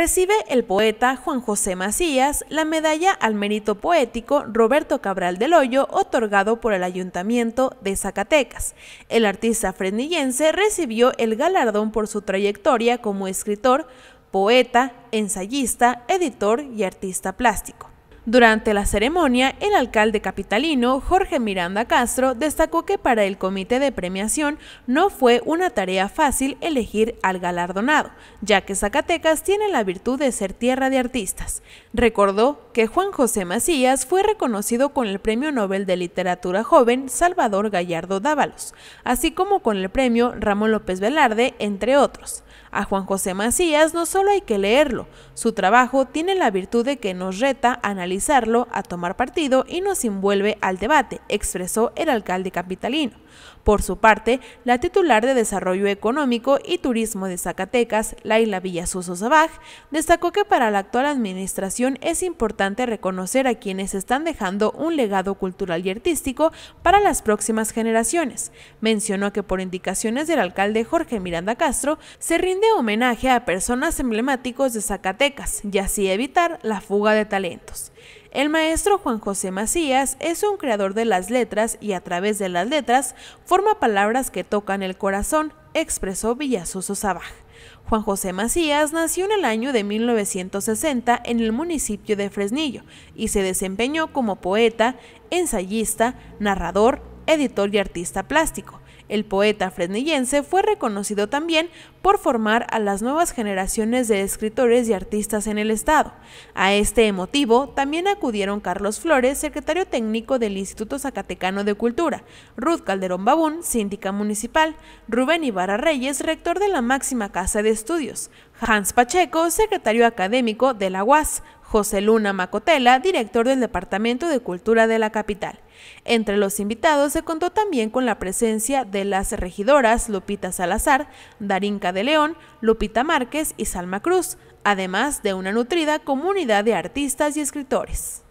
recibe el poeta Juan José Macías la medalla al mérito poético Roberto Cabral del Hoyo otorgado por el Ayuntamiento de Zacatecas. El artista frenillense recibió el galardón por su trayectoria como escritor, poeta, ensayista, editor y artista plástico. Durante la ceremonia, el alcalde capitalino Jorge Miranda Castro destacó que para el comité de premiación no fue una tarea fácil elegir al galardonado, ya que Zacatecas tiene la virtud de ser tierra de artistas. Recordó que Juan José Macías fue reconocido con el Premio Nobel de Literatura Joven Salvador Gallardo Dávalos, así como con el Premio Ramón López Velarde, entre otros. A Juan José Macías no solo hay que leerlo, su trabajo tiene la virtud de que nos reta a a tomar partido y nos envuelve al debate, expresó el alcalde capitalino. Por su parte, la titular de Desarrollo Económico y Turismo de Zacatecas, Laila Villasuso Sabaj, destacó que para la actual administración es importante reconocer a quienes están dejando un legado cultural y artístico para las próximas generaciones. Mencionó que por indicaciones del alcalde Jorge Miranda Castro, se rinde homenaje a personas emblemáticos de Zacatecas y así evitar la fuga de talentos. El maestro Juan José Macías es un creador de las letras y a través de las letras forma palabras que tocan el corazón, expresó Villasoso Sabaj. Juan José Macías nació en el año de 1960 en el municipio de Fresnillo y se desempeñó como poeta, ensayista, narrador, editor y artista plástico. El poeta fresnillense fue reconocido también por formar a las nuevas generaciones de escritores y artistas en el Estado. A este motivo también acudieron Carlos Flores, secretario técnico del Instituto Zacatecano de Cultura, Ruth Calderón Babún, síndica municipal, Rubén Ibarra Reyes, rector de la máxima casa de estudios, Hans Pacheco, secretario académico de la UAS, José Luna Macotela, director del Departamento de Cultura de la capital. Entre los invitados se contó también con la presencia de las regidoras Lupita Salazar, Darinka de León, Lupita Márquez y Salma Cruz, además de una nutrida comunidad de artistas y escritores.